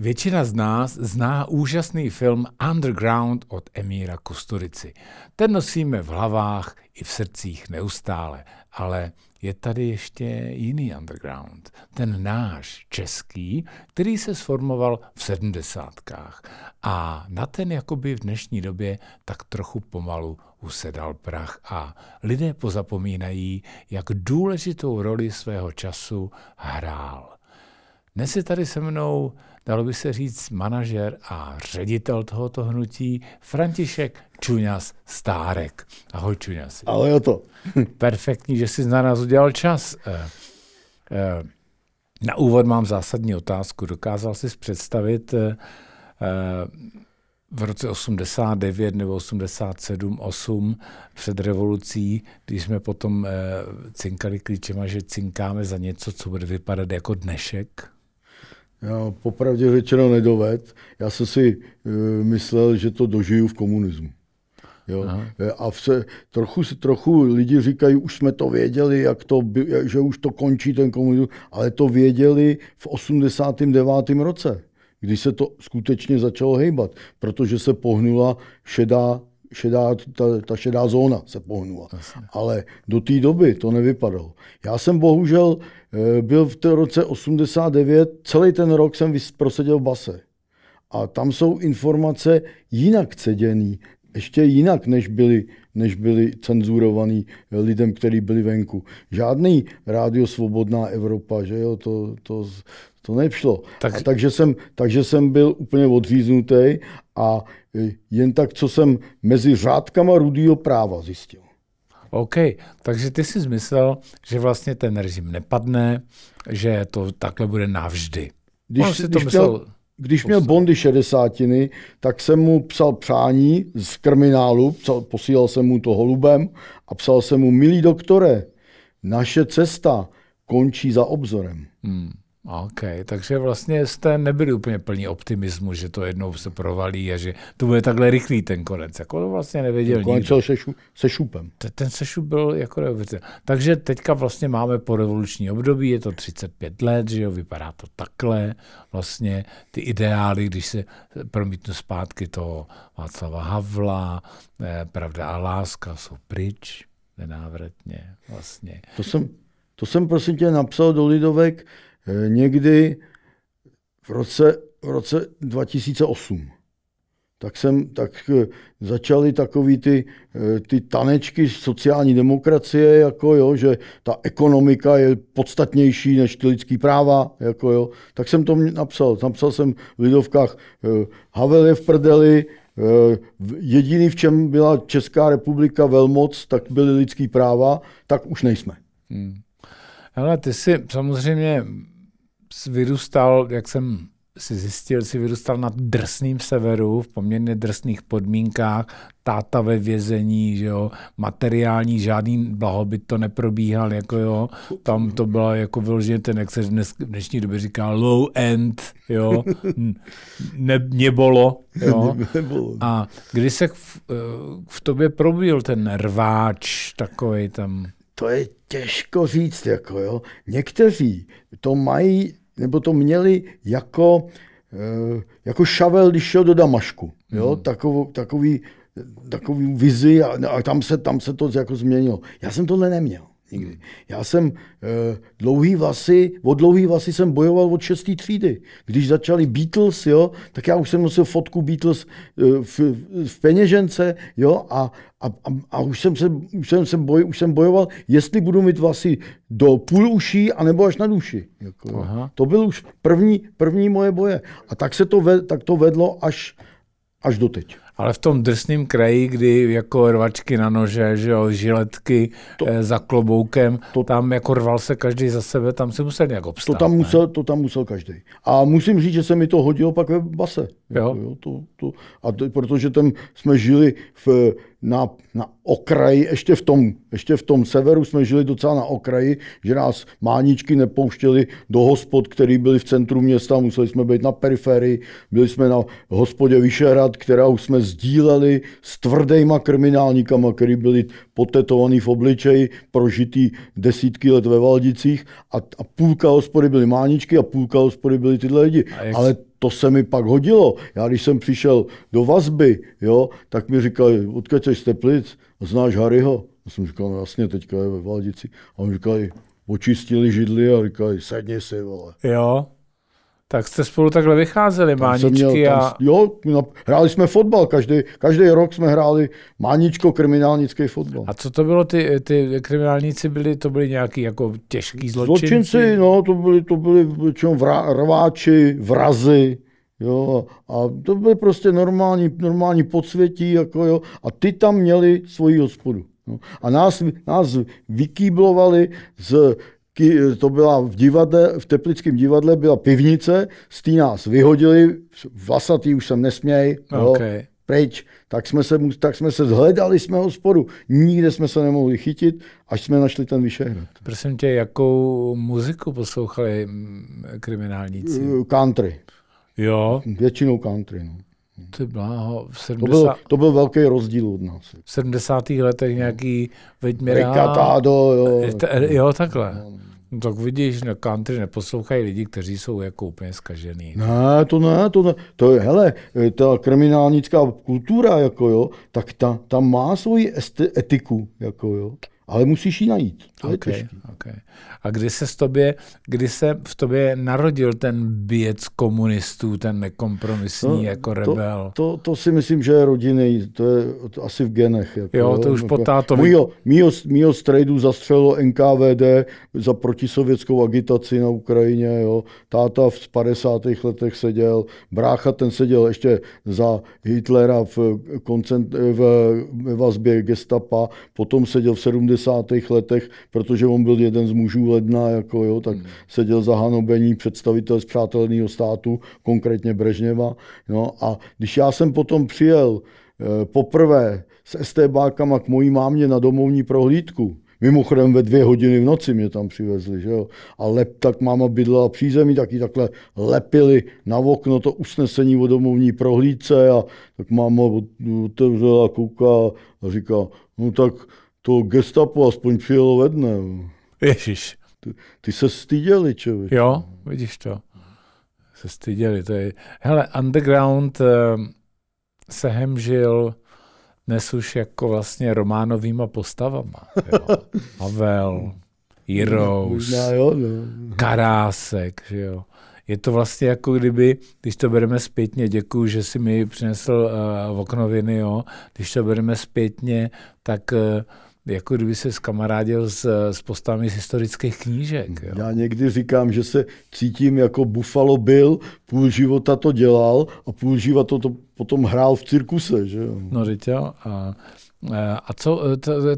Většina z nás zná úžasný film Underground od Emíra Kusturici. Ten nosíme v hlavách i v srdcích neustále, ale je tady ještě jiný underground, ten náš český, který se sformoval v sedmdesátkách a na ten jakoby v dnešní době tak trochu pomalu usedal prach a lidé pozapomínají, jak důležitou roli svého času hrál. Dnes je tady se mnou dalo by se říct, manažer a ředitel tohoto hnutí František Čuňas Stárek. Ahoj Čuňas. Ahoj o to. Perfektní, že jsi na nás udělal čas. Eh, eh, na úvod mám zásadní otázku. Dokázal jsi představit eh, v roce 89 nebo 87, 8 před revolucí, když jsme potom cinkali klíčema, že cinkáme za něco, co bude vypadat jako dnešek? Já popravdě řečeno nedoved. Já jsem si e, myslel, že to dožiju v komunismu. Jo. E, a vse, trochu, trochu lidi říkají, už jsme to věděli, jak to, e, že už to končí ten komunismus, ale to věděli v 89. roce, kdy se to skutečně začalo hejbat, protože se pohnula šedá, šedá ta, ta šedá zóna se pohnula. Jasně. Ale do té doby to nevypadalo. Já jsem bohužel Eh, byl v té roce 89, celý ten rok jsem proseděl v base. A tam jsou informace jinak ceděný, ještě jinak, než byly, než byly cenzurovaný eh, lidem, kteří byli venku. Žádný rádio Svobodná Evropa, že jo, to, to, to nepšlo. Tak... A takže, jsem, takže jsem byl úplně odříznutý a eh, jen tak, co jsem mezi řádkama rudýho práva zjistil. OK, takže ty jsi zmyslel, že vlastně ten režim nepadne, že to takhle bude navždy. Když, On si to když myslel... Měl... Když měl Bondy šedesátiny, tak jsem mu psal přání z kriminálu, psal, posílal jsem mu to holubem a psal jsem mu, milý doktore, naše cesta končí za obzorem. Hmm. OK, takže vlastně jste nebyli úplně plní optimismu, že to jednou se provalí a že to bude takhle rychlý ten konec. Jako to vlastně nevěděl Konec nikdo. se, šu, se šupem. Ten, ten se šup byl jako neuvěřitelný. Takže teďka vlastně máme po revoluční období, je to 35 let, že jo, vypadá to takhle. Vlastně ty ideály, když se promítnu zpátky to Václava Havla, eh, Pravda a láska jsou pryč nenávratně vlastně. To jsem, to jsem prosím tě napsal do Lidovek, Eh, někdy v roce, v roce 2008. Tak, jsem, tak eh, začaly takový ty, eh, ty tanečky sociální demokracie, jako jo, že ta ekonomika je podstatnější než ty lidský práva. Jako jo. Tak jsem to napsal. Napsal jsem v Lidovkách Havel je v prdeli, jediný, v čem byla Česká republika velmoc, tak byly lidský práva, tak už nejsme. Hmm. Ale ty si samozřejmě vyrůstal, jak jsem si zjistil, si vyrůstal na drsném severu, v poměrně drsných podmínkách, táta ve vězení, že jo, materiální, žádný blahobyt to neprobíhal, jako jo, tam to bylo jako vyloženě ten, jak se dnes, v dnešní době říká, low end, jo, ne, nebolo, jo. A když se v, eh, v tobě probíl ten rváč takový tam? To je těžko říct, jako jo. Někteří to mají nebo to měli jako, eh, jako šavel, když šel do Damašku. Jo? Mm. Takovou, takový, takový vizi a, a tam, se, tam se to jako změnilo. Já jsem tohle neměl. Nikdy. Já jsem e, dlouhý vlasy, od dlouhý vlasy jsem bojoval od šestý třídy. Když začali Beatles, jo, tak já už jsem nosil fotku Beatles e, v, v peněžence, jo, a, a, a, a už, jsem se, už, jsem se boj, už jsem bojoval, jestli budu mít vlasy do půl uší, anebo až na duši. Jako, Aha. to byl už první, první moje boje. A tak se to, ve, tak to vedlo až, až do teď ale v tom drsném kraji, kdy jako rvačky na nože, že jo, žiletky to, eh, za kloboukem, to, tam jako rval se každý za sebe, tam si musel nějak obstát. To tam, ne? musel, to tam musel každý. A musím říct, že se mi to hodilo pak ve base. Jo. Jako, jo to, to, a to, protože tam jsme žili v na, na okraji, ještě v, tom, ještě v tom severu jsme žili docela na okraji, že nás máničky nepouštěli do hospod, který byly v centru města, museli jsme být na periferii, byli jsme na hospodě Vyšehrad, kterou jsme sdíleli s tvrdýma kriminálníkama, který byli potetovaný v obličeji, prožitý desítky let ve Valdicích a, a půlka hospody byly máničky a půlka hospody byly tyhle lidi. Ale to se mi pak hodilo. Já když jsem přišel do vazby, jo, tak mi říkali, odkud jsi z Teplic, znáš Harryho? Já jsem říkal, no jasně, teďka je ve Valdici. A oni říkali, očistili židli a říkali, sedni si, vole. Jo. Tak jste spolu takhle vycházeli, tam máničky měl, tam, a... Jo, no, hráli jsme fotbal, každý, každý rok jsme hráli máničko kriminálnický fotbal. A co to bylo, ty, ty kriminálníci byli, to byli nějaký jako těžký zločinci? Zločinci, no, to byli, to byli většinou vra, rváči, vrazy, jo, a to byly prostě normální, normální podsvětí, jako jo, a ty tam měli svoji hospodu. No. A nás, nás vykýblovali z Eh, to byla v divadle, v teplickém divadle byla pivnice, z té nás vyhodili, vlasatý už jsem nesměj, okay. jo, pryč. Tak jsme, se, tak jsme se zhledali, jsme hospodu. Nikde jsme se nemohli chytit, až jsme našli ten Vyšehrad. Prosím tě, jakou muziku poslouchali mm, kriminálníci? Eh, country. Jo. Většinou country. No. Ty bláho, 70... to, byl, to byl velký rozdíl od nás. V 70. letech nějaký Veďmirá. Rikatádo, jo. Eh, eh, jo, takhle. No, tak vidíš, na no, country neposlouchají lidi, kteří jsou jako úplně zkažený. Ne, to ne, to ne. To je, hele, eh, ta kriminálnická kultura, jako jo, tak ta, ta má svoji etiku, jako jo ale musíš ji najít. To okay, je okay. A kdy se, s tobě, kdy se v tobě narodil ten běc komunistů, ten nekompromisní no, jako rebel? To, to, to si myslím, že je rodinný, to je to asi v genech. Jako, jo, to už jako, po tátovi. Mýho, mýho, mýho strejdu zastřelilo NKVD za protisovětskou agitaci na Ukrajině. Jo. Táta v 50. letech seděl, brácha ten seděl ještě za Hitlera v, koncent, v, v vazbě gestapa, potom seděl v 70 70. letech, protože on byl jeden z mužů ledna, jako jo, tak hmm. seděl za hanobení představitel z přátelného státu, konkrétně Brežněva. No a když já jsem potom přijel e, poprvé s STBákama k mojí mámě na domovní prohlídku, Mimochodem ve dvě hodiny v noci mě tam přivezli, že jo. A lep, tak máma bydlela přízemí, tak ji takhle lepili na okno to usnesení o domovní prohlídce a tak máma otevřela, kouká a říká, no tak to gestapo aspoň přijelo ve dne. Ježíš. Ty, ty se styděli, člověk. Jo, vidíš to. Se styděli. To je... Hele, underground uh, se hemžil dnes už jako vlastně románovýma postavama. Jo. Havel, Jirous, no. Karásek, že jo. Je to vlastně jako kdyby, když to bereme zpětně, děkuji, že si mi přinesl uh, oknoviny, jo, když to bereme zpětně, tak uh, jako kdyby se skamarádil s, s postavami z historických knížek. Jo. Já někdy říkám, že se cítím jako Buffalo Bill, půl života to dělal a půl života to, to potom hrál v cirkuse. Že jo? No, teď jo. A, a co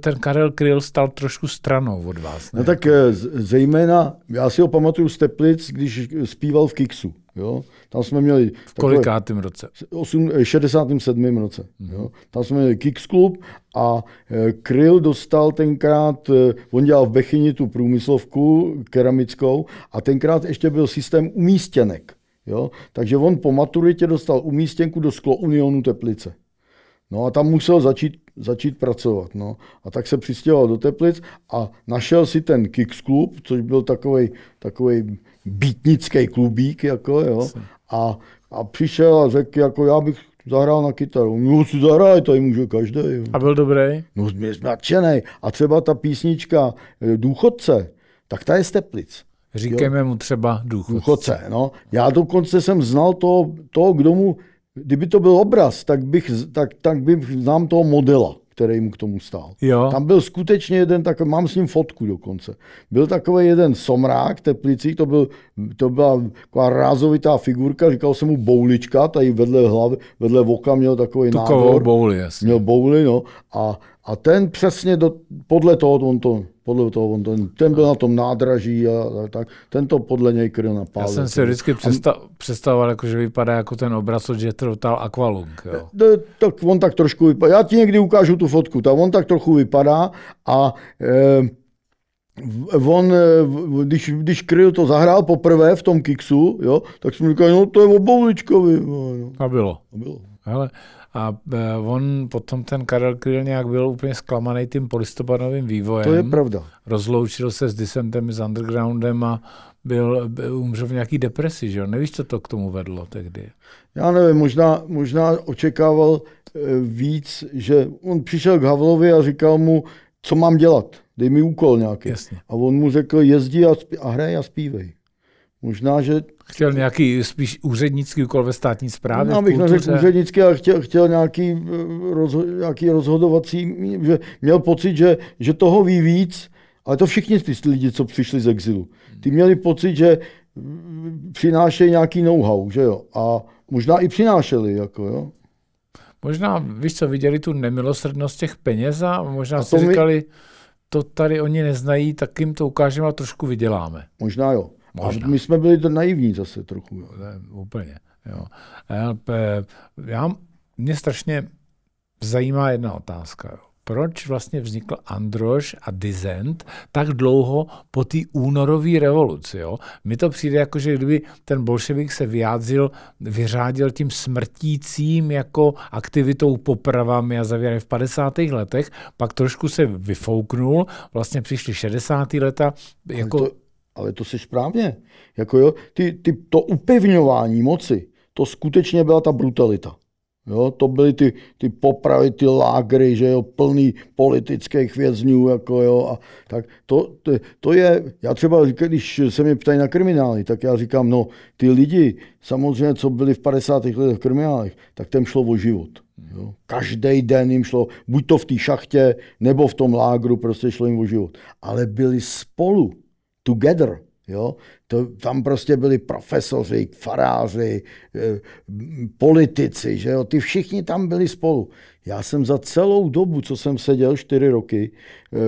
ten Karel Kryl stal trošku stranou od vás? Ne? No tak eh, zejména, já si ho pamatuju z Teplic, když zpíval v Kixu. Jo? Tam jsme měli... V kolikátém roce? V 67. Eh, roce. Mm-hmm. Jo? Tam jsme měli Kicks Club a eh, Kryl dostal tenkrát, eh, on dělal v Bechyni tu průmyslovku keramickou a tenkrát ještě byl systém umístěnek. Jo? Takže on po maturitě dostal umístěnku do sklo Unionu Teplice. No a tam musel začít, začít pracovat. No. A tak se přistěhoval do Teplic a našel si ten Kicks Club, což byl takový takovej beatnický klubík, jako, jo. A, a přišel a řekl, jako já bych zahrál na kytaru. No si zahraj, tady může každý. Jo. A byl dobrý? No mě nadšený. A třeba ta písnička eh, Důchodce, tak ta je z Teplic. Říkejme jo? mu třeba důchodce. důchodce no. Já dokonce jsem znal toho, toho, kdo mu, kdyby to byl obraz, tak bych, tak, tak bych znám toho modela který mu k tomu stál. Jo. Tam byl skutečně jeden takový, mám s ním fotku dokonce, byl takový jeden somrák teplicích, to, byl, to byla taková rázovitá figurka, říkal se mu boulička, tady vedle hlavy, vedle voka měl takový Tukovou nádor. bouli, jasně. Měl bouli, no. A, a ten přesně do, podle toho on to podle toho, on ten, ten byl na tom nádraží a, a tak, ten to podle něj kryl na pále. Já jsem si vždycky představ, a... představoval, jako, že vypadá jako ten obraz od Jetrotal Tal Aqualung. Jo. De, tak on tak trošku vypadá, já ti někdy ukážu tu fotku, tak on tak trochu vypadá a e, On, eh, když, když Kryl to zahrál poprvé v tom Kixu, jo, tak jsem říkal, no to je o Bouličkovi. No, no. A bylo. A bylo. Hele, a e, on potom ten Karel Kryl nějak byl úplně zklamaný tím polistopadovým vývojem. To je pravda. Rozloučil se s disentem, s undergroundem a byl, byl e, umřel v nějaký depresi, že jo? Nevíš, co to k tomu vedlo tehdy? Já nevím, možná, možná očekával e, víc, že on přišel k Havlovi a říkal mu, co mám dělat, dej mi úkol nějaký. Jasně. A on mu řekl, jezdí a, a hraj a zpívej. Možná, že... Chtěl nějaký spíš úřednický úkol ve státní správě? Já no, bych neřekl úřednický, ale chtěl, chtěl nějaký, eh, rozho, nějaký rozhodovací, že měl pocit, že, že toho ví víc, ale to všichni ty lidi, co přišli z exilu. Ty měli pocit, že mm, přinášejí nějaký know-how, že jo? A možná i přinášeli, jako jo? Možná, víš co, viděli tu nemilosrdnost těch peněz a možná a si říkali, říkali, to tady oni neznají, tak jim to ukážeme a trošku vyděláme. Možná jo. Možná. A my jsme byli to naivní zase trochu. Jo. Ne, úplně. Jo. Já, mě strašně zajímá jedna otázka. Jo proč vlastně vznikl Androš a Dizent tak dlouho po té únorové revoluci. Jo? Mi to přijde jako, že kdyby ten bolševik se vyjádřil, vyřádil tím smrtícím jako aktivitou popravami a zavěrem v 50. letech, pak trošku se vyfouknul, vlastně přišly 60. leta. Jako... To, ale to se správně. Jako jo, ty, ty, to upevňování moci, to skutečně byla ta brutalita. Jo, to byly ty, ty popravy, ty lágry, že jo, plný politických vězňů, jako jo, a tak to, to, to je, já třeba, když se mě ptají na kriminály, tak já říkám, no, ty lidi, samozřejmě, co byli v 50. letech v kriminálech, tak tam šlo o život. Jo. Každý den jim šlo, buď to v té šachtě, nebo v tom lágru, prostě šlo jim o život. Ale byli spolu together. Jo? To, tam prostě byli profesoři, faráři, eh, politici, že jo? ty všichni tam byli spolu. Já jsem za celou dobu, co jsem seděl čtyři roky, eh,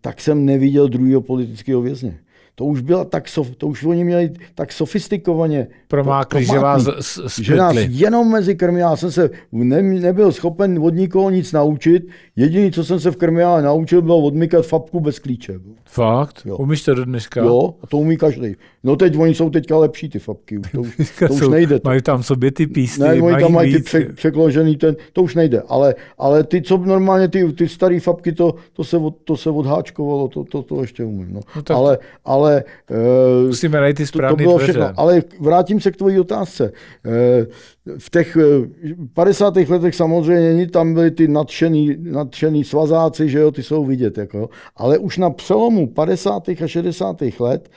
tak jsem neviděl druhého politického vězně to už byla tak, sof, to už oni měli tak sofistikovaně Promákli, že vás spytli. že nás jenom mezi krmy, já jsem se ne, nebyl schopen od nikoho nic naučit, jediné, co jsem se v krmiále naučil, bylo odmykat fabku bez klíče. Fakt? Jo. Umíš to do dneska? Jo, a to umí každý. No teď oni jsou teďka lepší ty fabky, To, to, už, to už nejde. Mají tam sobě ty písty, ne, oni tam mají ty překložený ten, to už nejde, ale, ale ty, co normálně ty, ty staré fabky, to, to, se od, to se odháčkovalo, to, to, to ještě umím. No. No tak... ale, ale ale... Eh, Musíme najít ty správné to, to bylo dveře. všechno. Ale vrátím se k tvojí otázce. Eh, v těch 50. Eh, letech samozřejmě tam byly ty nadšený, nadšený svazáci, že jo, ty jsou vidět. Jako. Ale už na přelomu 50. a 60. let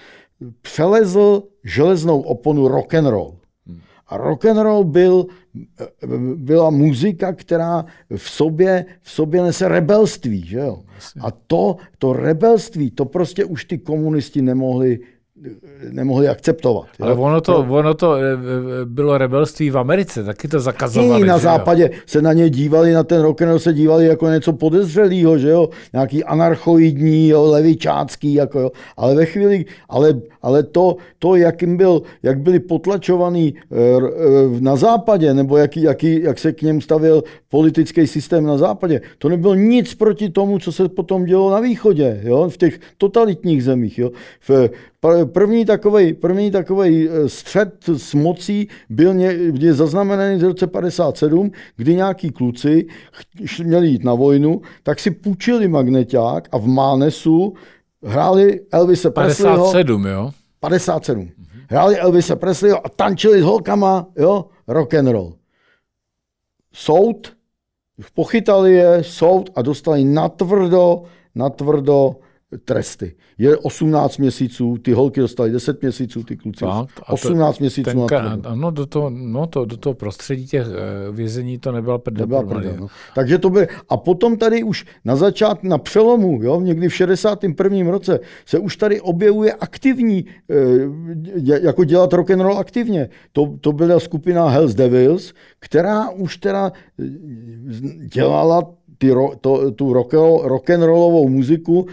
přelezl železnou oponu rock and roll. Hmm. A rock and roll byl byla muzika, která v sobě, v sobě nese rebelství. Že jo? A to, to rebelství, to prostě už ty komunisti nemohli, nemohli akceptovat. Ale jo? ono to, ono to eh, eh, bylo rebelství v Americe, taky to zakazovali. I na západě jo? se na ně dívali, na ten rock se dívali jako něco podezřelého, že jo, nějaký anarchoidní, jo, levičácký, jako jo. Ale ve chvíli, ale, ale to, to jak, jim byl, jak byli potlačovaný eh, na západě, nebo jaký, jaký, jak se k něm stavil politický systém na západě, to nebylo nic proti tomu, co se potom dělo na východě, jo, v těch totalitních zemích, jo. V, První takový první takovej e, střed s mocí byl někdy zaznamenaný v roce 57, kdy nějaký kluci měli jít na vojnu, tak si půjčili magneták a v Mánesu hráli Elvise Presleyho. 57, jo? 57. Mhm. Hráli Elvise Presleyho a tančili s holkama, jo? Rock and roll. Soud, pochytali je, soud a dostali natvrdo, natvrdo tresty. Je 18 měsíců, ty holky dostaly 10 měsíců, ty kluci a 18 to, měsíců ten, na to. Ano, do toho, no to, do toho prostředí těch eh, vězení to nebyla prdě. Nebyla prdě no. Takže to by, a potom tady už na začátku, na přelomu, jo, někdy v 61. roce, se už tady objevuje aktivní, eh, jako dělat rock and roll aktivně. To, to byla skupina Hells Devils, která už teda eh, dělala ty, to, tu rock, rock and rollovou muziku,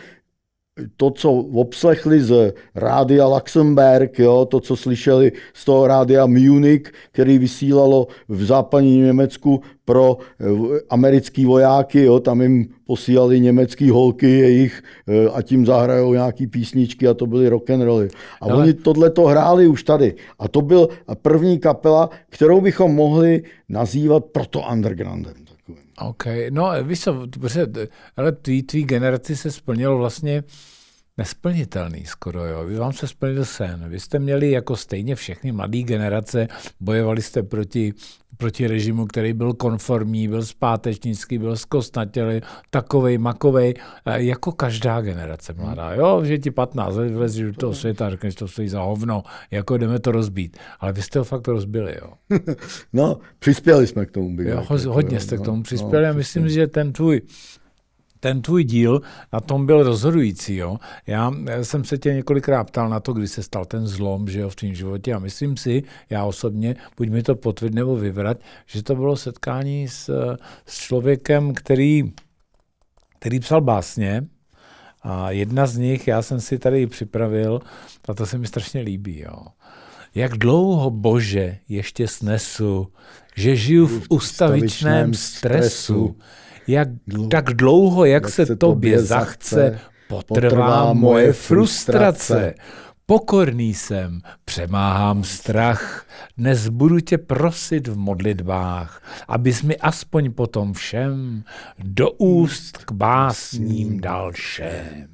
to, co obslechli z rádia Luxemburg, jo, to, co slyšeli z toho rádia Munich, který vysílalo v západní Německu pro eh, americký vojáky, jo, tam jim posílali německý holky jejich eh, a tím zahrajou nějaký písničky a to byly Rolly. A Ale... oni tohle to hráli už tady. A to byl první kapela, kterou bychom mohli nazývat proto undergroundem. OK, no víš co, protože, ale tvý, tvý generaci se splnilo vlastně nesplnitelný skoro. Jo. Vy vám se splnil sen. Vy jste měli jako stejně všechny mladé generace, bojovali jste proti, proti režimu, který byl konformní, byl zpátečnický, byl zkostnatělý, takovej, makovej, eh, jako každá generace hmm. mladá. Jo, že ti 15 let vlezíš do toho světa, řekneš, to stojí za hovno, jako jdeme to rozbít. Ale vy jste ho fakt rozbili, jo. No, přispěli jsme k tomu. Bych jo, jako hodně jste k no. tomu přispěli no, a myslím, že ten tvůj ten tvůj díl na tom byl rozhodující. Jo? Já eh, jsem se tě několikrát ptal na to, kdy se stal ten zlom že jo, v tvém životě a myslím si, já osobně, buď mi to potvrdit nebo vyvrat, že to bylo setkání s, eh, s člověkem, který, který psal básně, a jedna z nich, já jsem si tady připravil, a to se mi strašně líbí. Jo. Jak dlouho, Bože, ještě snesu, že žiju v ustavičném stresu, jak, tak dlouho, jak, jak se tobě, tobě zachce, potrvá, potrvá moje frustrace. frustrace. Pokorný jsem, přemáhám strach, dnes budu tě prosit v modlitbách, abys mi aspoň potom všem do úst k básním dalším.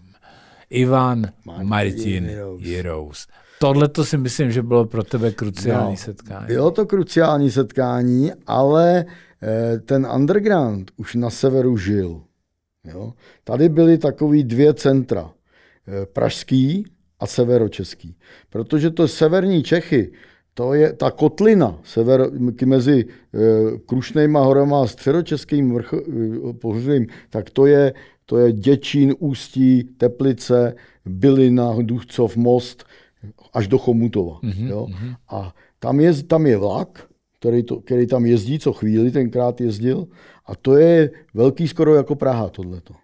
Ivan Martin Jirous. Tohle to si myslím, že bylo pro tebe kruciální no, setkání. Bylo to kruciální setkání, ale eh, ten underground už na severu žil. Jo? Tady byly takový dvě centra. Eh, pražský a severočeský. Protože to severní Čechy, to je ta kotlina sever, mezi eh, Krušnejma horama a středočeským vrch, pohořím, tak to je, to je Děčín, Ústí, Teplice, Bylina, Duchcov, Most – až do Chomutova. Mm-hmm. Jo? Mhm. A tam je, tam je vlak, který, to, který tam jezdí, co chvíli tenkrát jezdil, a to je velký skoro jako Praha tohleto.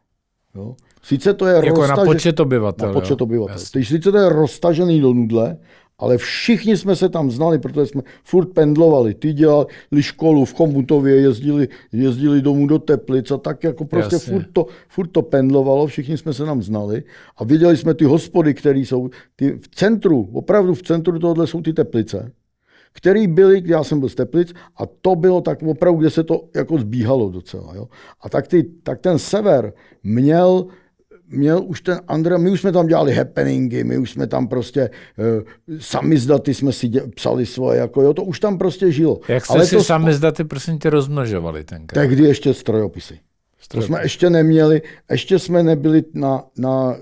Jo? Sice to je jako roztažen... na počet obyvatel. Na počet obyvatel. Jo? Teď sice to je roztažený do nudle, ale všichni jsme se tam znali, protože jsme furt pendlovali. Ty dělali školu v Chomutově, jezdili, jezdili domů do Teplic a tak jako prostě furt to, furt to pendlovalo, všichni jsme se tam znali a viděli jsme ty hospody, které jsou ty v centru, opravdu v centru tohle jsou ty Teplice který byly, já jsem byl z Teplic, a to bylo tak opravdu, kde se to jako zbíhalo docela. Jo? A tak, ty, tak ten sever měl měl už ten Andrea, my už jsme tam dělali happeningy, my už jsme tam prostě uh, eh, samizdaty jsme si dě, psali svoje, jako jo, to už tam prostě žilo. Jak jste Ale si to, samizdaty, prosím tě, rozmnožovali tenkrát? Tehdy ještě strojopisy. To jsme ještě neměli, ještě jsme nebyli na, na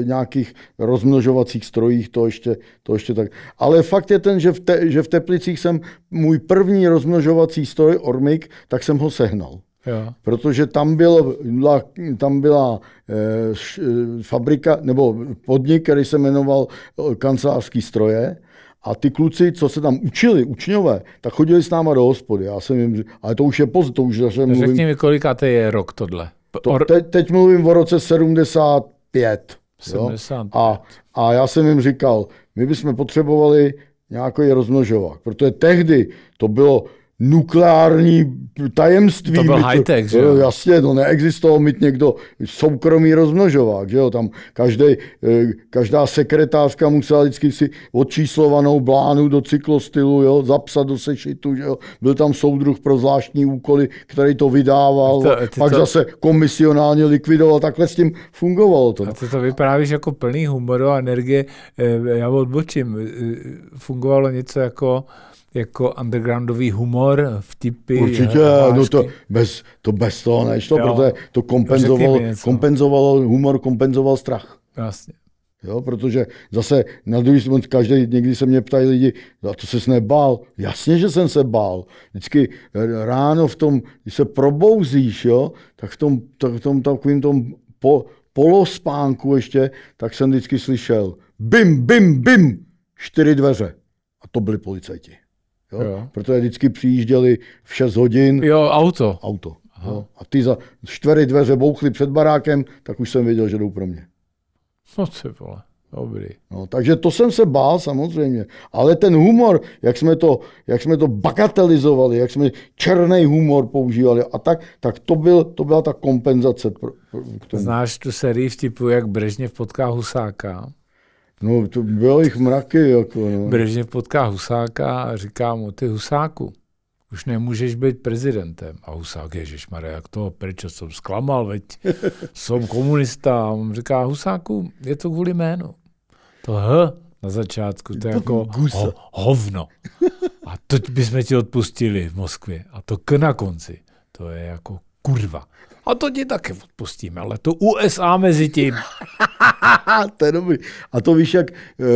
e, nějakých rozmnožovacích strojích, to ještě, to ještě tak. Ale fakt je ten, že v, te, že v Teplicích jsem můj první rozmnožovací stroj Ormik, tak jsem ho sehnal. Jo. Protože tam, bylo tam byla eh, eh, fabrika nebo podnik, který se jmenoval eh, kancelářský stroje. A ty kluci, co se tam učili, učňové, tak chodili s náma do hospody. Já jsem jim, ale to už je pozdě, to už zase mluvím. Řekni mi, koliká to je rok tohle? To, te, teď mluvím o roce 75. 75. A, a já jsem jim říkal, my bychom potřebovali nějaký rozmnožovák, protože tehdy to bylo nukleární tajemství. To byl high-tech, že jo? Jasně, to neexistoval mít někdo soukromý rozmnožovák, že jo? Tam každý, eh, každá sekretářka musela vždycky si odčíslovanou blánu do cyklostylu, jo? Zapsat do sešitu, že jo? Byl tam soudruh pro zvláštní úkoly, který to vydával, to, to, pak to... zase komisionálně likvidoval, takhle s tím fungovalo to. A ty to vyprávíš jako plný humoru a energie, eh, já odbočím, eh, fungovalo něco jako jako undergroundový humor, vtipy. Určitě, hlášky. Eh, no to bez, to bez toho nešlo, jo. protože to kompenzovalo, no. kompenzovalo, humor kompenzoval strach. Jasně. Jo, protože zase na druhý moment každý, někdy se mě ptají lidi, a to se nebál. Jasně, že jsem se bál. Vždycky eh, ráno v tom, když se probouzíš, jo, tak v tom, tak v tom takovým tom po, polospánku ještě, tak jsem vždycky slyšel bim, bim, bim, čtyři dveře. A to byli policajti. Jo? Jo. Protože vždycky přijížděli v 6 hodin. Jo, auto. Auto. Jo? A ty za čtvery dveře bouchly před barákem, tak už jsem věděl, že jdou pro mě. No to vole, dobrý. No, takže to jsem se bál samozřejmě. Ale ten humor, jak jsme to, jak jsme to bagatelizovali, jak jsme černý humor používali a tak, tak to, byl, to byla ta kompenzace. Pro, pro, k tomu. Znáš tu sérii vtipu, jak Brežněv potká Husáka? No, to bylo jich mraky. Jako, no. Brežněv potká Husáka a říká mu, ty Husáku, už nemůžeš být prezidentem. A Husák, ježišmarja, jak to, Proč jsem zklamal, veď jsem komunista. A on říká, Husáku, je to kvůli jménu. To H na začátku, to je jako ho, hovno. A to bychom ti odpustili v Moskvě. A to K na konci, to je jako kurva. A to ti taky odpustíme, ale to USA mezi tím. to je dobrý. A to víš, jak uh,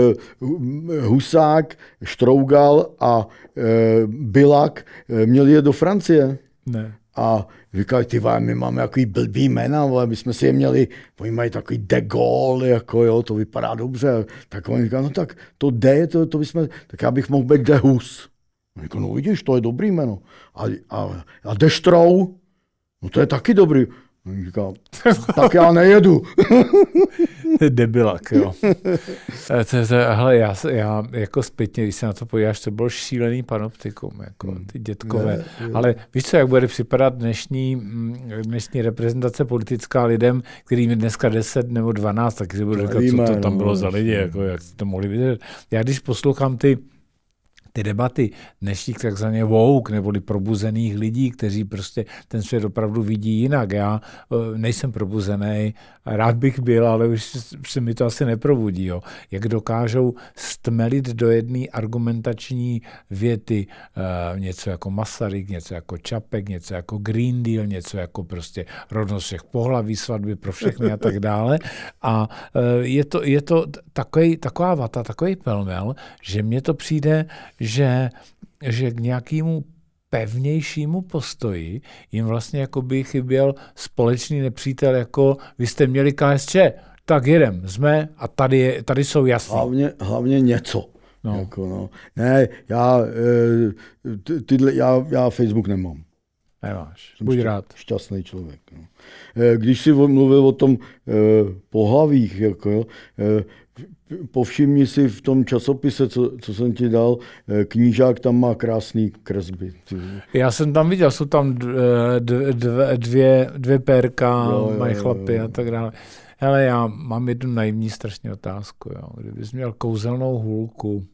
Husák, Štrougal a uh, eh, Bilak eh, měli je do Francie. Ne. A říkali, ty vole, my máme takový blbý jména, ale my jsme si je měli, oni mají takový de Gaulle, jako jo, to vypadá dobře. Tak oni říkali, no tak to D, to, to bychom, tak já bych mohl být de Hus. Říkali, no vidíš, to je dobrý jméno. A, a, a de Štrou, no to je taky dobrý. On říká, tak já nejedu. Eh, to je debilak, jo. To, to, hele, já, já jako zpětně, když se na to podíváš, to byl šílený panoptikum, jako hmm. ty dětkové. Ne, Ale víš co, jak bude připadat dnešní, mm, dnešní reprezentace politická lidem, kterým je dneska 10 nebo 12, tak si budu říkat, co to tam bylo no, za lidi, jako, jak to mohli vidět. Já když poslouchám ty ty debaty dnešních takzvaně woke, neboli probuzených lidí, kteří prostě ten svět opravdu vidí jinak. Já eh, nejsem probuzený, rád bych byl, ale už se mi to asi neprobudí. Jo. Jak dokážou stmelit do jedné argumentační věty eh, něco jako Masaryk, něco jako Čapek, něco jako Green Deal, něco jako prostě rovnost všech pohlaví, svatby pro všechny a tak dále. A eh, je to, je to takový, taková vata, takový pelmel, že mně to přijde, že, že k nějakému pevnějšímu postoji jim vlastně jako by chyběl společný nepřítel, jako vy jste měli KSČ, tak jedem, jsme a tady, je, tady jsou jasní. Hlavně, hlavně něco. No. Jako, no. Ne, já, eh, ty, tyhle, já, já Facebook nemám. Nemáš, Jsem buď šťa, rád. Šťastný člověk. No. Eh, když si mluvil o tom eh, pohlavích, jako, eh, povšimni si v tom časopise, co, co jsem ti dal, eh, knížák tam má krásný kresby. Já jsem tam viděl, jsou tam dvě, eh, dvě, dvě, perka, mají jo, chlapy jo. a tak dále. Hele, já mám jednu naivní strašně otázku. Jo. Kdybys měl kouzelnou hůlku,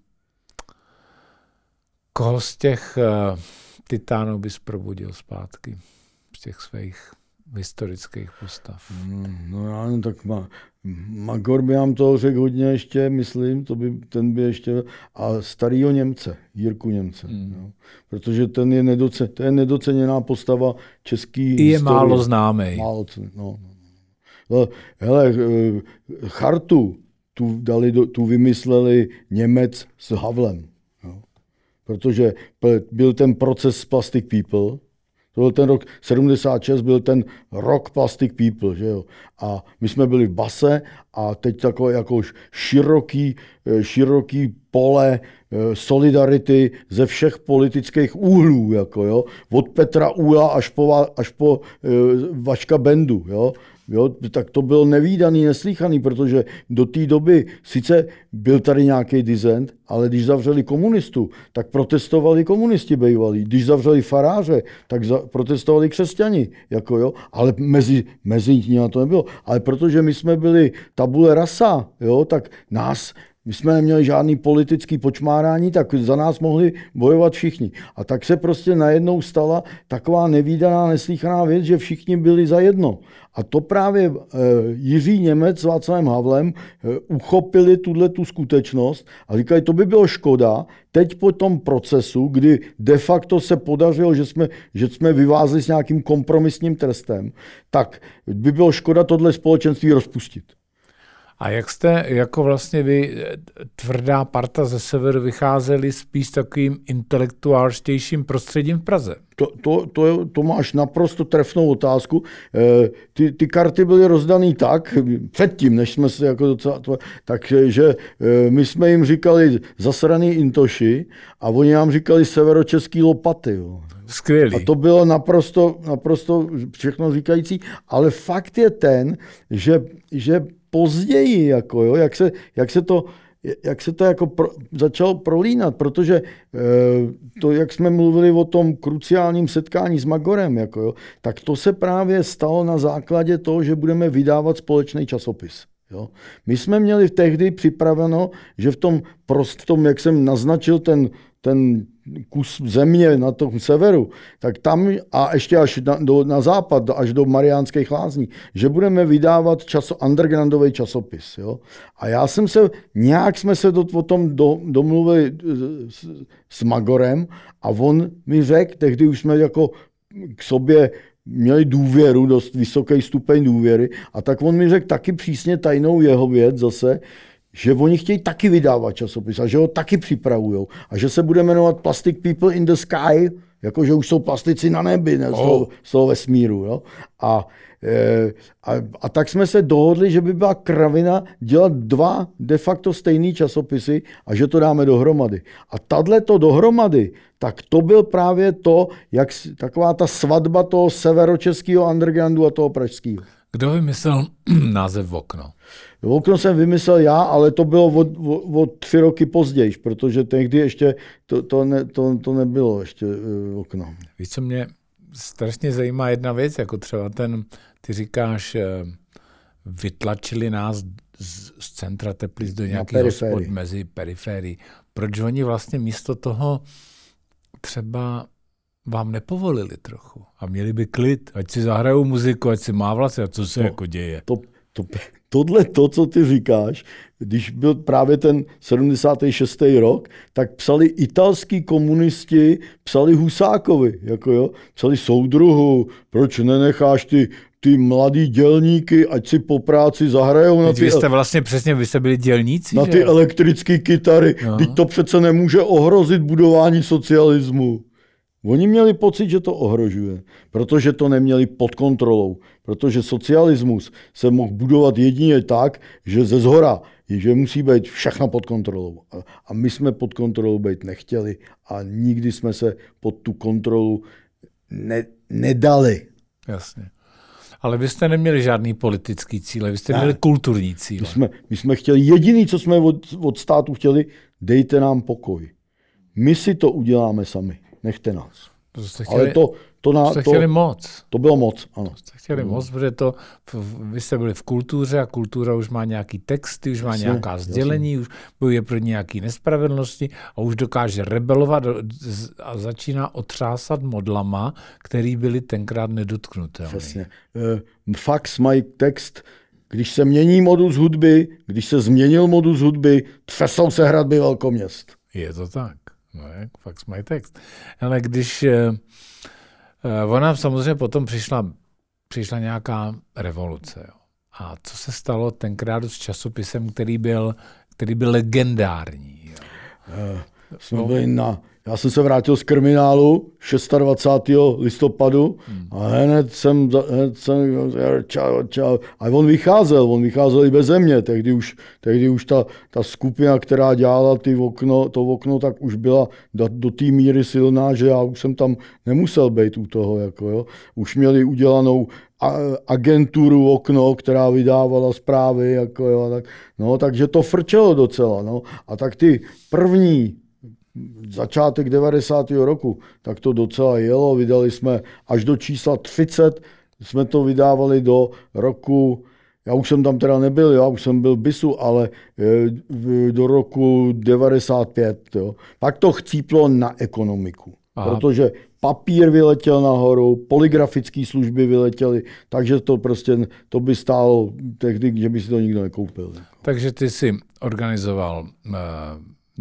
koho z těch uh, titánů bys probudil zpátky? Z těch svých historických postav. No, no já tak má, Magor by nám toho řekl hodně ještě, myslím, to by, ten by ještě, a starýho Němce, Jirku Němce, mm. jo. protože ten je, nedoce, to je nedoceněná postava český I je historie. málo známý. Málo, no, no, no, no. Hele, eh, chartu tu, dali, tu vymysleli Němec s Havlem, jo. protože byl ten proces z Plastic People, to byl ten rok 76, byl ten rok Plastic People, že jo. A my jsme byli v base a teď takové jako široký, eh, široký pole eh, solidarity ze všech politických úhlů, jako jo. Od Petra Úla až po, až po eh, Vaška Bendu, jo. Jo, tak to byl nevýdaný, neslíchaný, protože do té doby sice byl tady nějaký dizent, ale když zavřeli komunistu, tak protestovali komunisti bývalí. Když zavřeli faráře, tak za, protestovali křesťani. Jako jo, ale mezi, mezi nimi to nebylo. Ale protože my jsme byli tabule rasa, jo, tak nás my jsme neměli žádný politický počmárání, tak za nás mohli bojovat všichni. A tak se prostě najednou stala taková nevýdaná, neslychaná věc, že všichni byli za jedno. A to právě e, Jiří Němec s Václavem Havlem e, uchopili tuhle tu skutečnost a říkali, to by bylo škoda, teď po tom procesu, kdy de facto se podařilo, že jsme, že jsme vyvázli s nějakým kompromisním trestem, tak by bylo škoda tohle společenství rozpustit. A jak jste jako vlastně vy, tvrdá parta ze severu, vycházeli spíš takovým intelektuálštějším prostředím v Praze? To, to, to, je, to máš naprosto trefnou otázku. E, ty, ty karty byly rozdaný tak, předtím, než jsme se jako docela... Takže e, my jsme jim říkali zasraný intoši a oni nám říkali severočeský lopaty. Jo. Skvělý. A to bylo naprosto, naprosto všechno říkající, ale fakt je ten, že, že později, jako, jo, jak, se, jak se to jak se to jako pro, začalo prolínat, protože e, to, jak jsme mluvili o tom kruciálním setkání s Magorem, jako jo, tak to se právě stalo na základě toho, že budeme vydávat společný časopis. Jo? My jsme měli tehdy připraveno, že v tom, prost, v tom jak jsem naznačil ten, ten kus země na tom severu, tak tam a ještě až na, do, na západ, až do Mariánských lázní, že budeme vydávat časo, undergroundový časopis. Jo? A já jsem se, nějak jsme se do, o tom do, domluvili e, s, s Magorem a on mi řekl, tehdy už jsme jako k sobě měli důvěru, dost vysoký stupeň důvěry. A tak on mi řekl taky přísně tajnou jeho věc zase, že oni chtějí taky vydávat časopis a že ho taky připravují a že se bude jmenovat Plastic People in the Sky, jakože už jsou plastici na nebi ne, z, oh. toho, z toho vesmíru. Jo? A Eh, a, a tak jsme se dohodli, že by byla kravina dělat dva de facto stejné časopisy a že to dáme dohromady. A tadle to dohromady, tak to byl právě to, jak taková ta svatba toho severočeského undergroundu a toho pražského. Kdo vymyslel název Vokno? Okno? Okno jsem vymyslel já, ale to bylo o, o, o tři roky později, protože tehdy ještě to, to, ne, to, to nebylo ještě Vokno. Eh, okno. Víš, co mě strašně zajímá jedna věc, jako třeba ten ty říkáš, eh, vytlačili nás z, z centra Teplic do nějakého spod mezi periférií. Proč oni vlastně místo toho třeba vám nepovolili trochu a měli by klid, ať si zahrajou muziku, ať si má vlasy a co se to, no, jako děje. To, to, tohle to, co ty říkáš, když byl právě ten 76. rok, tak psali italský komunisti, psali Husákovi, jako jo, psali soudruhu, proč nenecháš ty ty mladý dělníky, ať si po práci zahrajou Teď na ty... Vy jste vlastně přesně, vy jste byli dělníci, Na že? ty elektrické kytary. No. Teď to přece nemůže ohrozit budování socialismu. Oni měli pocit, že to ohrožuje, protože to neměli pod kontrolou, protože socialismus se mohl budovat jedině tak, že ze zhora, že musí být všechno pod kontrolou. A my jsme pod kontrolou být nechtěli a nikdy jsme se pod tu kontrolu ne, nedali. Jasně. Ale vy jste neměli žádný politický cíle, vy jste ne. měli kulturní cíle. My jsme, my jsme chtěli, jediný, co jsme od, od státu chtěli, dejte nám pokoj. My si to uděláme sami, nechte nás. To jste chtěli, Ale to, to, na, to, jste chtěli to, moc. To bylo moc, ano. To jste chtěli hmm. moc, protože to, vy jste byli v kultuře a kultura už má nějaký texty, už má jasně, nějaká sdělení, jasně. už bojuje pro nějaké nespravedlnosti a už dokáže rebelovat a začíná otřásat modlama, který byly tenkrát nedotknuté. Přesně. Eh, fax mají text, když se mění modus hudby, když se změnil modus hudby, třesou se hradby velkoměst. Je to tak. No jak, fakt mají text. Ale když uh, ona samozřejmě potom přišla, přišla nějaká revoluce. Jo. A co se stalo tenkrát s časopisem, který byl, který byl legendární? Jo. Uh, jsme byli na já jsem se vrátil z kriminálu 26. listopadu hmm. a hned jsem, hned jsem čau, čau. A on vycházel, on vycházel i beze mě. Tehdy už, tehdy už ta, ta skupina, která dělala ty okno, to okno, tak už byla do, do té míry silná, že já už jsem tam nemusel být u toho. Jako, jo. Už měli udělanou agenturu Okno, která vydávala zprávy, jako jo, tak, no, takže to frčelo docela, no. A tak ty první začátek 90. roku, tak to docela jelo. Vydali jsme až do čísla 30, jsme to vydávali do roku, já už jsem tam teda nebyl, já už jsem byl BISu, ale e, do roku 95. Jo. Pak to chcíplo na ekonomiku. Aha. Protože papír vyletěl nahoru, poligrafické služby vyletěly, takže to prostě, to by stálo tehdy, že by si to nikdo nekoupil. Jako. Takže ty jsi organizoval uh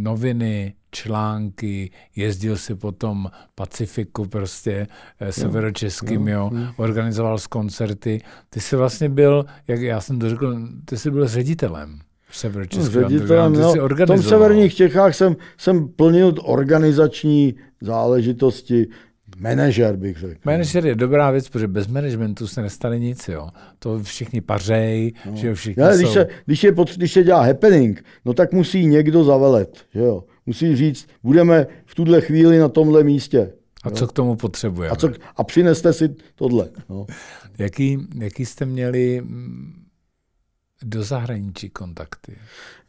noviny, články, jezdil si potom Pacifiku prostě eh, severočeským, jo, jo, mhm. organizoval z koncerty. Ty jsi vlastně byl, jak já jsem to řekl, ty jsi byl ředitelem. Severočeského no, ředitelem, no, v tom severních Čechách jsem, jsem plnil organizační záležitosti. Manažer bych řekl. Manažer je dobrá věc, protože bez managementu se nestane nic, jo. To všichni pařej, no. že jo, všichni ne, jsou... když, se, když, je pod, když se dělá happening, no tak musí někdo zavelet, že jo. Musí říct, budeme v tuhle chvíli na tomhle místě. A jo? co k tomu potřebujeme. A, co, a přineste si tohle. No. jaký, jaký jste měli do zahraničí kontakty?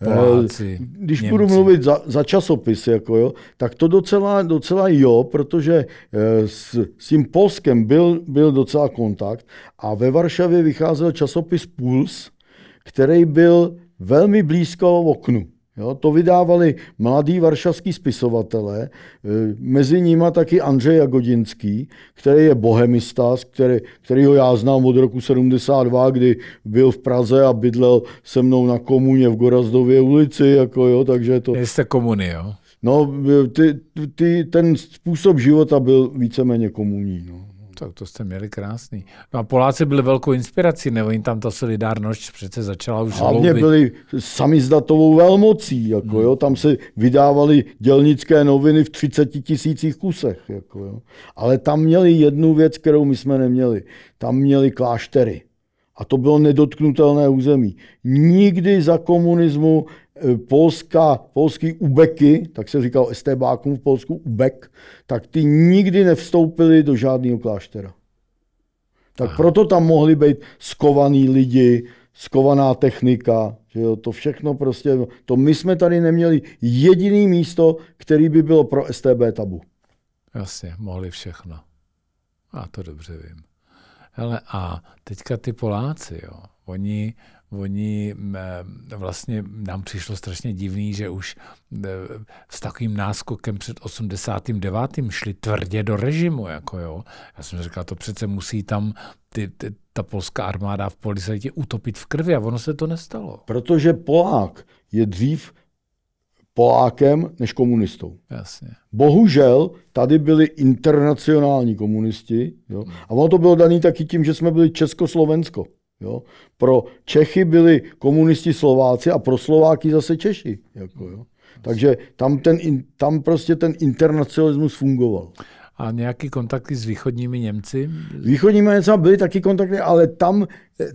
Eh, Poláci, Když Němci. budu mluvit za, za časopis, jako jo, tak to docela, docela jo, protože eh, s, s tím Polskem byl, byl docela kontakt a ve Varšavě vycházel časopis Puls, který byl velmi blízko v oknu. Jo, to vydávali mladí varšavský spisovatelé, e, mezi nimi taky Andřej Jagodinský, který je bohemista, který, kterýho já znám od roku 72, kdy byl v Praze a bydlel se mnou na komuně v Gorazdově ulici, jako jo, takže to... Jste komuny, jo? No, e, ty, ty, ten způsob života byl víceméně komunní, no tak to jste měli krásný. No a Poláci byli velkou inspirací, nebo jim tam ta solidárnost přece začala už Hlavně byli samizdatovou velmocí, jako hmm. jo, tam se vydávaly dělnické noviny v 30 tisících kusech, jako jo. Ale tam měli jednu věc, kterou my jsme neměli. Tam měli kláštery. A to bylo nedotknutelné území. Nikdy za komunismu Polska, polský ubeky, tak se říkal STBákům v Polsku ubek, tak ty nikdy nevstoupili do žádného kláštera. Tak Aha. proto tam mohli být skovaný lidi, skovaná technika, že jo, to všechno prostě, to my jsme tady neměli jediný místo, který by bylo pro STB tabu. Jasně, mohli všechno. A to dobře vím. Hele, a teďka ty Poláci, jo, oni oni mm, eh, vlastně nám přišlo strašně divný, že už eh, s takovým náskokem před 89. šli tvrdě do režimu. Jako jo. Já jsem říkal, to přece musí tam ty, ty, ta polská armáda v policajtě utopit v krvi a ono se to nestalo. Protože Polák je dřív Polákem než komunistou. Jasně. Bohužel tady byli internacionální komunisti jo? a ono to bylo dané taky tím, že jsme byli Československo. Jo? Pro Čechy byli komunisti Slováci a pro Slováky zase Češi. Jako, jo? Takže tam, ten, tam prostě ten internacionalismus fungoval. A nějaký kontakty s východními Němci? Východními Němci byly taky kontakty, ale tam,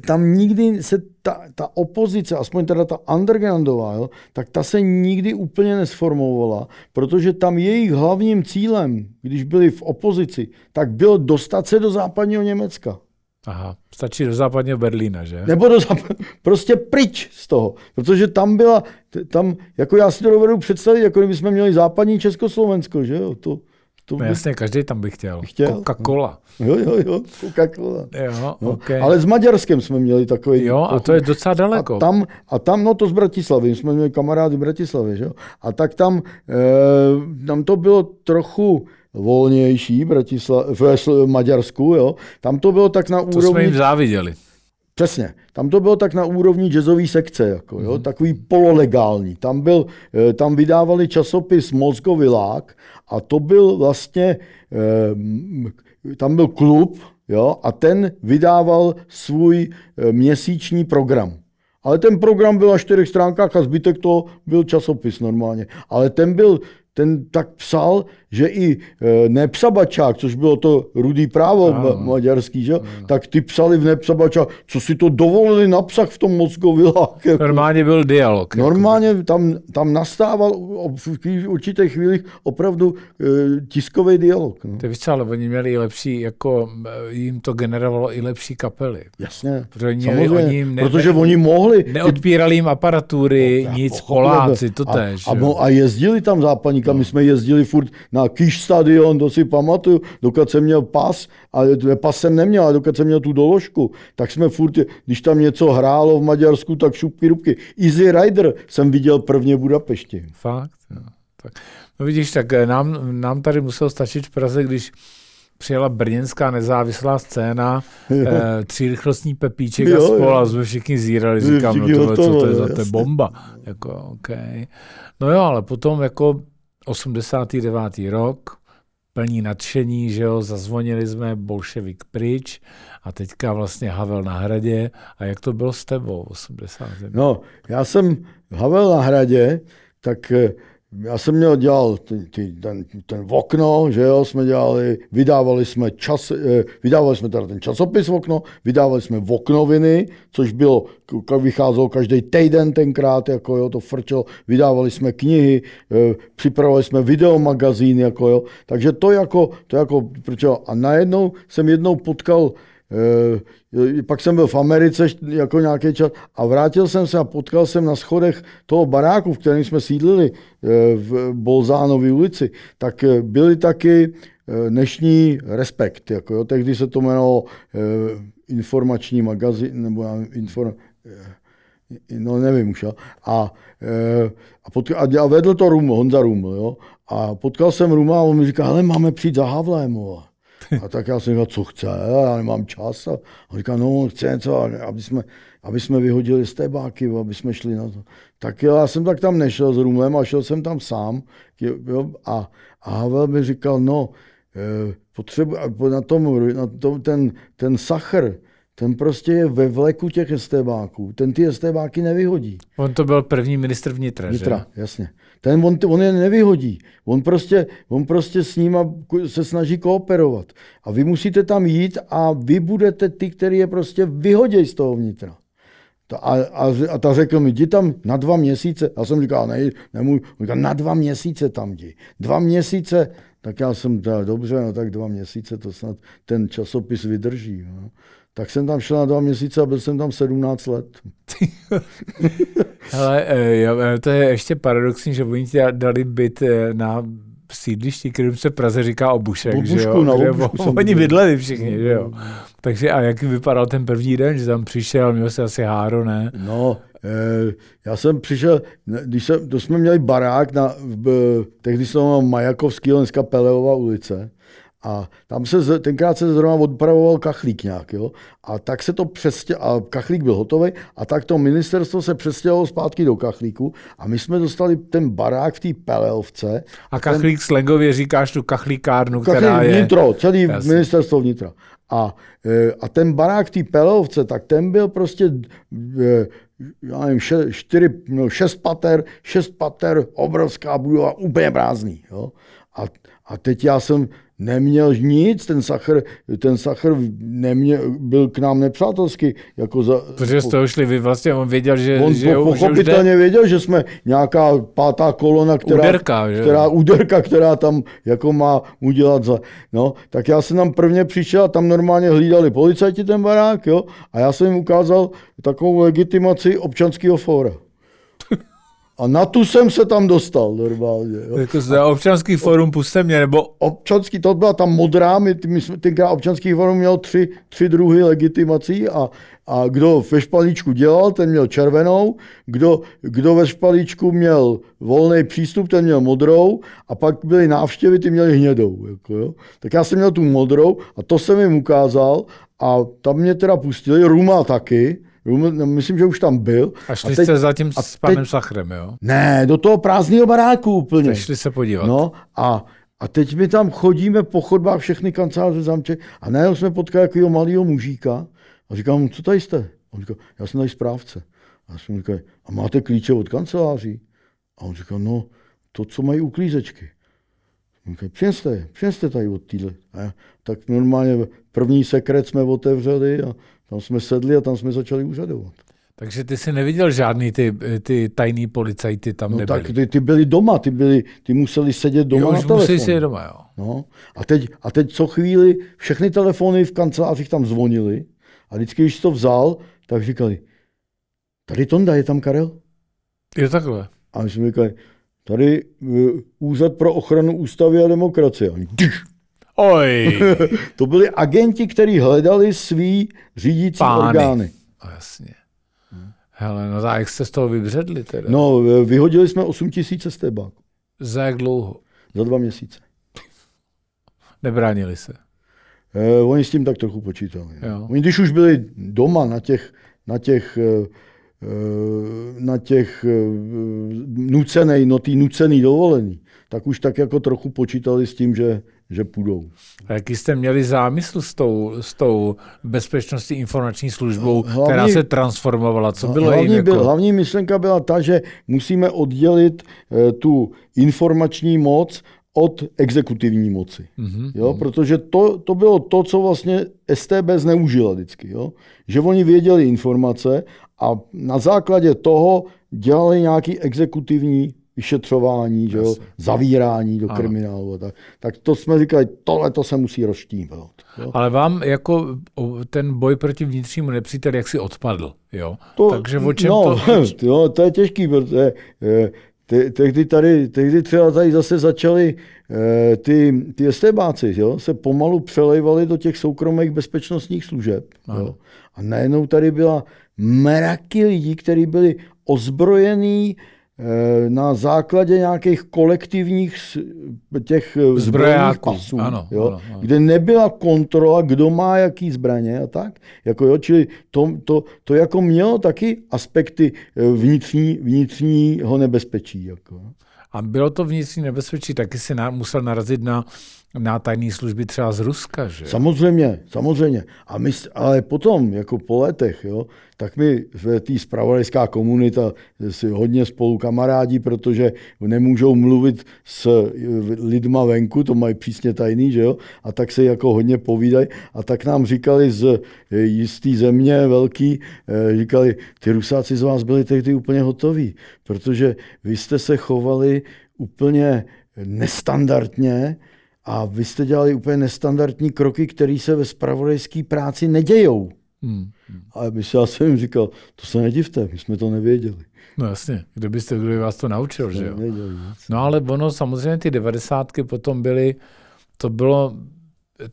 tam nikdy se ta, ta opozice, aspoň teda ta undergroundová, jo, tak ta se nikdy úplně nesformovala, protože tam jejich hlavním cílem, když byli v opozici, tak bylo dostat se do západního Německa. Aha, stačí do západního Berlína, že? Nebo do západ... prostě pryč z toho, protože tam byla, tam, jako já si to dovedu představit, jako kdybychom měli západní Československo, že jo, to, to no by... jasně, každý tam by chtěl. chtěl. Coca-Cola. Jo, jo, jo, Coca-Cola. Jo, no. okay. Ale s Maďarskem jsme měli takový... Jo, a to je docela daleko. A tam, a tam, no to z Bratislavy, jsme měli kamarády v Bratislavě, že jo. A tak tam, e, tam to bylo trochu volnější Bratisla- v Maďarsku, jo. Tam to bylo tak na úrovni... To jsme jim záviděli. Přesně. Tam to bylo tak na úrovni jazzové sekce, jako, jo, mm. takový pololegální. Tam, byl, eh, tam vydávali časopis Mozgovilák a to byl vlastně, eh, tam byl klub, jo, a ten vydával svůj eh, měsíční program. Ale ten program byl na čtyřech stránkách a zbytek to byl časopis normálně. Ale ten byl, ten tak psal, že i e, Nepsabačák, což bylo to rudý právo ano. maďarský, že? tak ty psali v Nepsabačák, co si to dovolili napsat v tom Moskovilák. Jako. Normálně byl dialog. Jako. Normálně tam, tam nastával v určitých chvílích opravdu e, tiskový dialog. No. To víš, ale oni měli i lepší, jako e, jim to generovalo i lepší kapely. Jasně, protože oni, samozřejmě, oni jim ne, protože oni mohli. Neodpírali jim aparatury, no, nic, Poláci, to a, tež. A, a, a jezdili tam západníka, no. my jsme jezdili furt na Kýš stadion, to si pamatuju, dokud jsem měl pas, ale pas jsem neměl, ale dokud jsem měl tu doložku, tak jsme furt, když tam něco hrálo v Maďarsku, tak šupky ruky. Easy Rider jsem viděl prvně v Budapešti. Fakt? No, tak. no vidíš, tak eh, nám, nám tady muselo stačit v Praze, když přijela brněnská nezávislá scéna, tři rychlostní eh, třírychlostní pepíček jo, a spola, jsme všichni zírali, říkám, no tohle, co to je za to bomba. Jako, okay. No jo, ale potom jako 89. rok, plní nadšení, že jo, zazvonili jsme bolševik pryč a teďka vlastně Havel na hradě. A jak to bylo s tebou 80. No, já jsem Havel na hradě, tak eh, já jsem měl dělal ty, ty, ten, ten v okno, že jo, jsme dělali, vydávali jsme čas, eh, vydávali jsme teda ten časopis v okno, vydávali jsme v oknoviny, což bylo, vycházelo každý týden tenkrát, jako jo, to frčelo, vydávali jsme knihy, eh, připravovali jsme videomagazín, jako jo, takže to jako, to jako, a najednou jsem jednou potkal Eh, pak jsem byl v Americe jako nějaký čas a vrátil jsem se a potkal jsem na schodech toho baráku, v kterém jsme sídlili eh, v Bolzánové ulici, tak eh, byli taky dnešní Respekt. Jako jo. Tehdy se to jmenovalo informační magazín, nebo inform, no nevím už, a, a, potkal, a vedl to Rum, Honza Ruml, jo. A potkal jsem Ruma a on mi říkal, hele, máme přijít za Havlem, A tak já jsem říkal, co chce, já nemám čas. A on říkal, no, chce něco, aby jsme, aby jsme vyhodili z té báky, aby jsme šli na to. Tak já jsem tak tam nešel s Rumlem a šel jsem tam sám. Jo, a, a Havel mi říkal, no, eh, potřebu, na tom, na tom ten, ten sachr, ten prostě je ve vleku těch estébáků. Ten ty estébáky nevyhodí. On to byl první ministr vnitra, Vnitra, že? jasně. Ten on, on je nevyhodí. On prostě, on prostě s nima se snaží kooperovat. A vy musíte tam jít a vy budete ty, který je prostě vyhoděj z toho vnitra. Ta, a, a, a ta řekl mi, jdi tam na dva měsíce. Já jsem říkal, ne, nemůžu. Říkal, na dva měsíce tam jdi. Dva měsíce, tak já jsem, teda, dobře, no tak dva měsíce, to snad ten časopis vydrží. No tak jsem tam šel na dva měsíce a byl jsem tam 17 let. Ale eh, jo, eh, to je ještě paradoxní, že oni ti dali byt eh, na sídlišti, kterým se Praze říká obušek, obušku, že jo? Na že obušku oni bydleli všichni, že jo? Mm. Takže a jak vypadal ten první den, že tam přišel, měl se asi háro, ne? No, já jsem přišel, když jsem, to jsme měli barák, na, v, tehdy se to Majakovský, dneska Peleová ulice. A tam se, tenkrát se zrovna odpravoval kachlík nějak, jo. A tak se to přestě, a kachlík byl hotový, a tak to ministerstvo se přestěhovalo zpátky do kachlíku a my jsme dostali ten barák v té Pelelvce. A kachlík ten, slengově říkáš tu kachlíkárnu, kachlík, která je... vnitro, celý Jasný. ministerstvo vnitra. A, e, a ten barák v té Pelelvce, tak ten byl prostě e, já nevím, še, čtyři, no, šest pater, šest pater, obrovská budova, úplně prázdný, jo. A, a teď já jsem neměl nic, ten Sachr, ten Sachr neměl, byl k nám nepřátelský. Jako za, Protože jste ušli vy vlastně, on věděl, že On že pochopitelně že už jde... věděl, že jsme nějaká pátá kolona, která, uderka, že? která, úderka, která tam jako má udělat za... No, tak já jsem tam prvně přišel a tam normálně hlídali policajti ten barák, jo, a já jsem jim ukázal takovou legitimaci občanského fóra. A na tu jsem se tam dostal normálně. Jo. Jako za občanský forum puste mě, nebo... Občanský, to byla tam modrá, my, my jsme, tenkrát občanský forum měl tři, tři druhy legitimací a, a kdo ve špalíčku dělal, ten měl červenou, kdo, kdo ve špalíčku měl volný přístup, ten měl modrou a pak byly návštěvy, ty měli hnědou. Jako, jo. Tak já jsem měl tu modrou a to jsem jim ukázal a tam mě teda pustili, Ruma taky, No, myslím, že už tam byl. A šli a teď, jste zatím a s panem teď, Sachrem, jo? Ne, do toho prázdného baráku úplně. Jste šli se podívat. No a, a teď my tam chodíme po chodbách všechny kanceláře zamče a ne, jsme potkali takového malého mužíka a říkám mu, co tady jste? On říkal, já jsem tady správce. A já jsem říkal, a máte klíče od kanceláří? A on říkal, no, to, co mají uklízečky. Říkal, přineste, přineste tady od týdle. A já, tak normálně první sekret jsme otevřeli a tam jsme sedli a tam jsme začali úřadovat. Takže ty jsi neviděl žádný ty, ty tajný policajty tam no nebyli. tak ty, ty byli doma, ty, byli, ty museli sedět doma jo, na telefonu. museli sedět doma, jo. No, a, teď, a teď co chvíli všechny telefony v kancelářích tam zvonily a vždycky, když to vzal, tak říkali, tady Tonda, je tam Karel? Je takhle. A my jsme říkali, tady eh, Úřad pro ochranu ústavy a demokracie. Oni, Oj. to byli agenti, kteří hledali svý řídící Pány. orgány. No, jasně. Hmm. Hele, no a jak jste z toho vybředli teda? No, vyhodili jsme 8 tisíc z tebáku. Za jak dlouho? Za dva měsíce. Nebránili se? Eh, oni s tím tak trochu počítali. Jo. Oni když už byli doma na těch, na těch eh, eh, na těch eh, nucenej, no tý nucený dovolený, tak už tak jako trochu počítali s tím, že že půjdou. A jaký jste měli zámysl s tou, s tou bezpečnostní informační službou, no, hlavní, která se transformovala? Co no, bylo hlavní, jako? byl, hlavní myšlenka byla ta, že musíme oddělit eh, tu informační moc od exekutivní moci. Mm-hmm. Jo, mhm. protože to, to bylo to, co vlastně STB zneužila vždycky. Jo? Že oni věděli informace a na základě toho dělali nějaký exekutivní vyšetřování, že jo, zavírání do ano. kriminálu a tak. Tak to jsme říkali, tohle to se musí rozštípnout. Ale vám jako ten boj proti vnitřnímu nepříteli jaksi odpadl, jo? To, Takže o čem no, to... Jo, to je těžký, protože eh, te, tehdy, tady, tehdy třeba tady zase začaly eh, ty, ty STBáci, jo, se pomalu přelejvali do těch soukromých bezpečnostních služeb. Ano. Jo. A najednou tady byla meraky lidí, kteří byli ozbrojení, Eh, na základě nějakých kolektivních těch eh, zbrojních pasů, ano, jo, ano, ano. kde nebyla kontrola, kdo má jaký zbraně a tak. Jako jo, čili to, to, to jako mělo taky aspekty eh, vnitřní, vnitřního nebezpečí. Jako. A bylo to vnitřní nebezpečí, taky se na, musel narazit na na tajné služby třeba z Ruska, že? Samozřejmě, samozřejmě. A my, ale potom, jako po letech, jo, tak my v té spravodajská komunita si hodně spolu kamarádi, protože nemůžou mluvit s eh, lidma venku, to mají přísně tajný, že jo, a tak se jako hodně povídají. A tak nám říkali z eh, jistý země velký, eh, říkali, ty Rusáci z vás byli tehdy úplně hotoví, protože vy jste se chovali úplně nestandardně, a vy jste dělali úplně nestandardní kroky, které se ve spravodajské práci nedějou. Hmm. A my se, já jsem říkal, to se nedivte, my jsme to nevěděli. No jasně, kdo byste byli vás to naučil, že jo? Nevěděli, no ale ono, samozřejmě ty devadesátky potom byly, to bylo,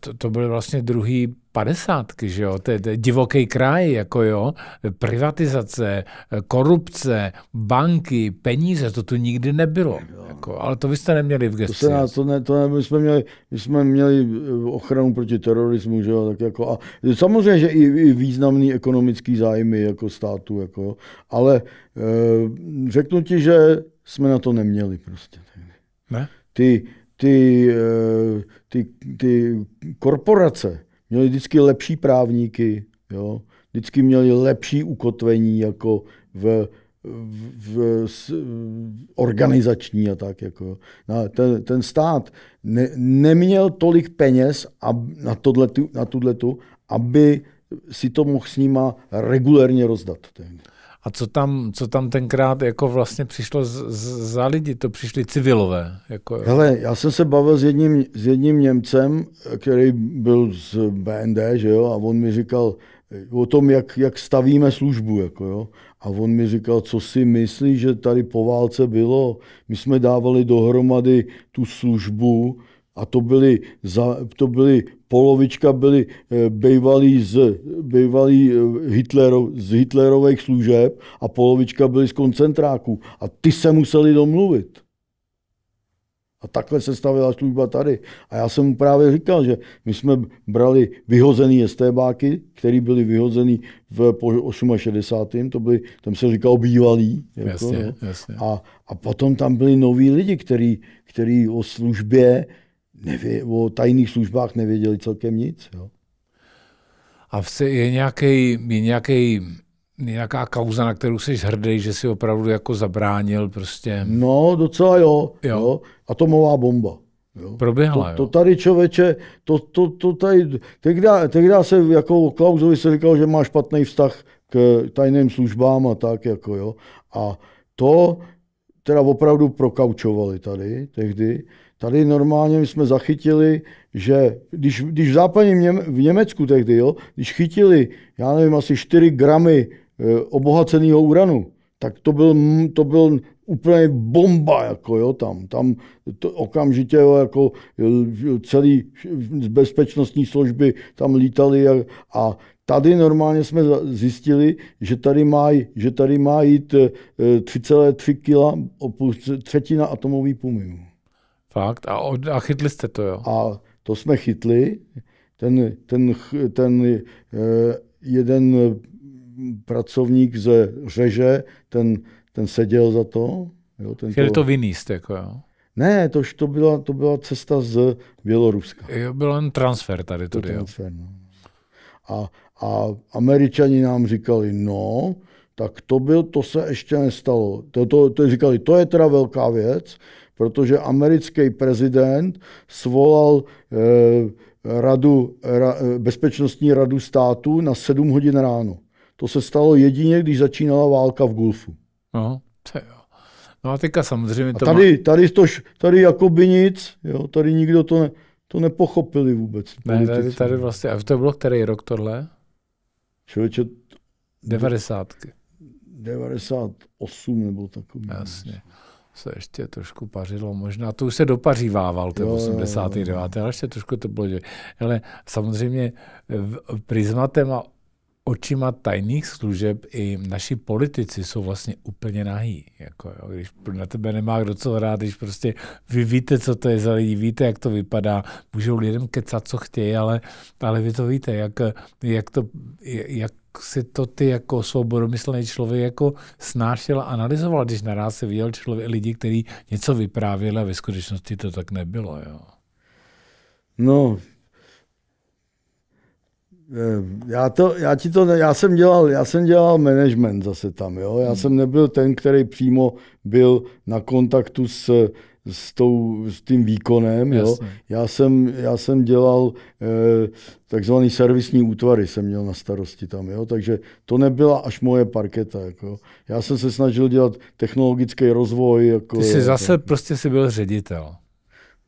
to, to byly vlastně druhý padesátky, že jo, to je, divoký kraj, jako jo, privatizace, korupce, banky, peníze, to tu nikdy nebylo. Jako, no. ale to vy jste neměli v gestii. To, se, to, ne, to ne, my, jsme měli, my jsme měli eh, ochranu proti terorismu, že jo, tak jako a samozřejmě, že i, i významný ekonomický zájmy jako státu, jako, ale e, řeknu ti, že jsme na to neměli prostě. Ne? Ty, ty, eh, ty, ty korporace, měli vždycky lepší právníky, jo? vždycky měli lepší ukotvení jako v, v, v, s, organizační a tak. Jako. No, ten, ten stát ne, neměl tolik peněz a, na, tohletu, na tuhletu, aby si to mohl s nima regulérně rozdat. Tehdy. A co tam, co tam tenkrát jako vlastně přišlo z, z, za lidi? To přišli civilové. Jako... Hele, já jsem se bavil s jedním, s jedním Němcem, který byl z BND, že jo, a on mi říkal eh, o tom, jak, jak stavíme službu, jako jo. A on mi říkal, co si myslí, že tady po válce bylo. My jsme dávali dohromady tu službu, a to byly, za, to byly polovička byli eh, bývalí z, bývalí eh, Hitlero, z Hitlerových služeb a polovička byli z koncentráků. A ty se museli domluvit. A takhle se stavila služba tady. A já jsem mu právě říkal, že my jsme brali vyhozený STBáky, který byli vyhozený v, 68. To byly, tam se říkal bývalý. Jako, jasně, no. jasně. A, a potom tam byli noví lidi, kteří o službě nevě, o tajných službách nevěděli celkem nic. Jo. A vce je nějaký, je nějaký nějaká kauza, na kterou jsi hrdý, že si opravdu jako zabránil prostě? No, docela jo. jo. jo. Atomová bomba. Jo. Proběhla, to, jo. to tady člověče, to, to, to tady, tehdy, tehdy se jako Klausovi se říkalo, že má špatný vztah k tajným službám a tak jako jo. A to teda opravdu prokaučovali tady tehdy. Tady normálně my jsme zachytili, že když, když v západním Něme, v Německu tehdy, jo, když chytili, já nevím, asi 4 gramy e, obohaceného uranu, tak to byl, to byl úplně bomba, jako jo, tam, tam to okamžitě jo, jako e, celý z bezpečnostní služby tam lítali a, a tady normálně jsme zjistili, že tady má, že tady má jít 3,3 e, kg, třetina atomový puminu. No. Fakt? A, a chytli jste to, jo? A to jsme chytli. Ten, ten, ten eh, jeden pracovník ze Řeže, ten, ten seděl za to. Jo, ten Chtěli to, to vyníst, jako jo? Ne, to, to, byla, to byla cesta z Běloruska. Jo, byl jen transfer tady. Tudy, to transfer, jo. No. A, a američani nám říkali, no, tak to byl, to se ještě nestalo. To, to, to říkali, to je teda velká věc, protože americký prezident svolal eh, radu, ra, eh, bezpečnostní radu státu na 7 hodin ráno. To se stalo jedině, když začínala válka v Gulfu. No, to jo. No a teďka samozřejmě to a tady, má... tady, to, tady jako by nic, jo, tady nikdo to, ne, to nepochopili vůbec. Ne, tady, tady vlastně, a to bylo který rok tohle? Člověče... 90. 98 nebo takový. Jasně se ještě trošku pařilo, možná to už se dopařívával, to je 89. Jo, ale ještě trošku to bylo. Ale samozřejmě eh, prismatem a očima tajných služeb i naši politici jsou vlastně úplně nahý. Jako, jo, když na tebe nemá kdo co hrát, když prostě vy víte, co to je za lidi, víte, jak to vypadá, můžou lidem kecat, co chtějí, ale, ale vy to víte, jak, jak, to, jak si to ty jako svobodomyslný člověk jako snášel a analyzoval, když naraz se viděl člověk, lidi, kteří něco vyprávěli a ve skutečnosti to tak nebylo. Jo. No, eh, já, to, já, ti to, já jsem dělal, já jsem dělal management zase tam, jo. Já hmm. jsem nebyl ten, který přímo byl na kontaktu s s, tou, s tím výkonem. Jo. Já, jsem, já jsem dělal eh, takzvaný servisní útvary, jsem měl na starosti tam, jo. takže to nebyla až moje parketa. Jako. Já jsem se snažil dělat technologický rozvoj. Jako, Ty jsi jako. zase prostě si byl ředitel.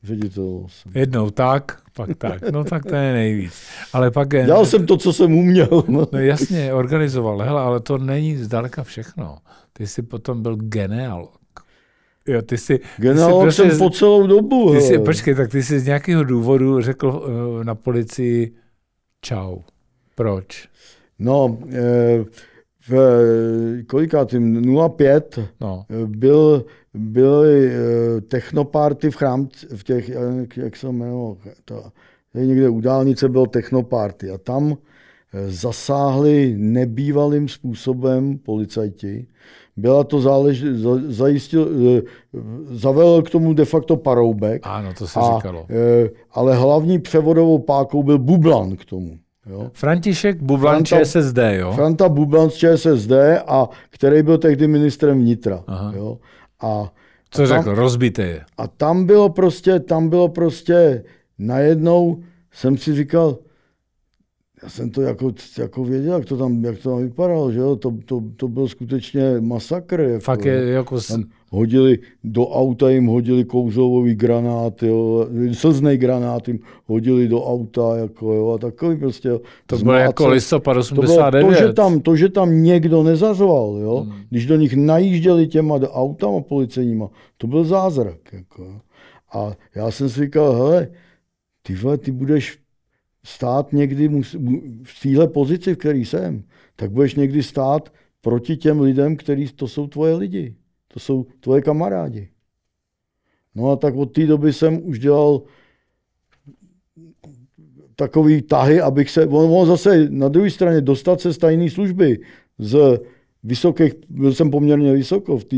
Ředitel jsem. Jednou tak, pak tak. No tak to je nejvíc. Ale pak... Dělal jsem to, co jsem uměl. No, no jasně, organizoval. Hele, ale to není zdaleka všechno. Ty jsi potom byl geniál Jo, ty jsi, Generál ty jsi jsem prostě po celou dobu. Ty jsi, počkej, tak ty jsi z nějakého důvodu řekl uh, na policii čau. Proč? No, eh, v kolikátým 05 no. Eh, byl, byly technoparty v chrám v těch, jak, jak se jmenovalo, to, tady někde u dálnice bylo technoparty a tam zasáhli nebývalým způsobem policajti byla to zálež, zajistil, eh, zavelel k tomu de facto paroubek. Ano, to se a, říkalo. Eh, ale hlavní převodovou pákou byl Bublan k tomu. Jo? František Bublan z ČSSD, jo? Franta Bublan z ČSSD, a který byl tehdy ministrem vnitra. Aha. Jo? A, Co a tam, řekl? Rozbité je. A tam bylo prostě, tam bylo prostě, najednou jsem si říkal, já jsem to jako, jako věděl, jak to tam, jak to tam vypadalo, že jo? To, to, to byl skutečně masakr. Jako, Fakt je, jako... s... hodili, do auta jim hodili kouzovový granát, jo, slzný granát jim hodili do auta, jako jo, a takový prostě. Jo. To bylo jako listopad 89. To, bylo to, že tam, to, že tam někdo nezazval, jo, hmm. když do nich najížděli těma autama policejníma, to byl zázrak, jako. A já jsem si říkal, hele, ty vole, ty budeš stát někdy mus, v téhle pozici, v které jsem, tak budeš někdy stát proti těm lidem, kteří to jsou tvoje lidi. To jsou tvoje kamarádi. No a tak od té doby jsem už dělal takový tahy, abych se, on zase na druhé straně dostat se z tajné služby, z vysokých, byl jsem poměrně vysoko v té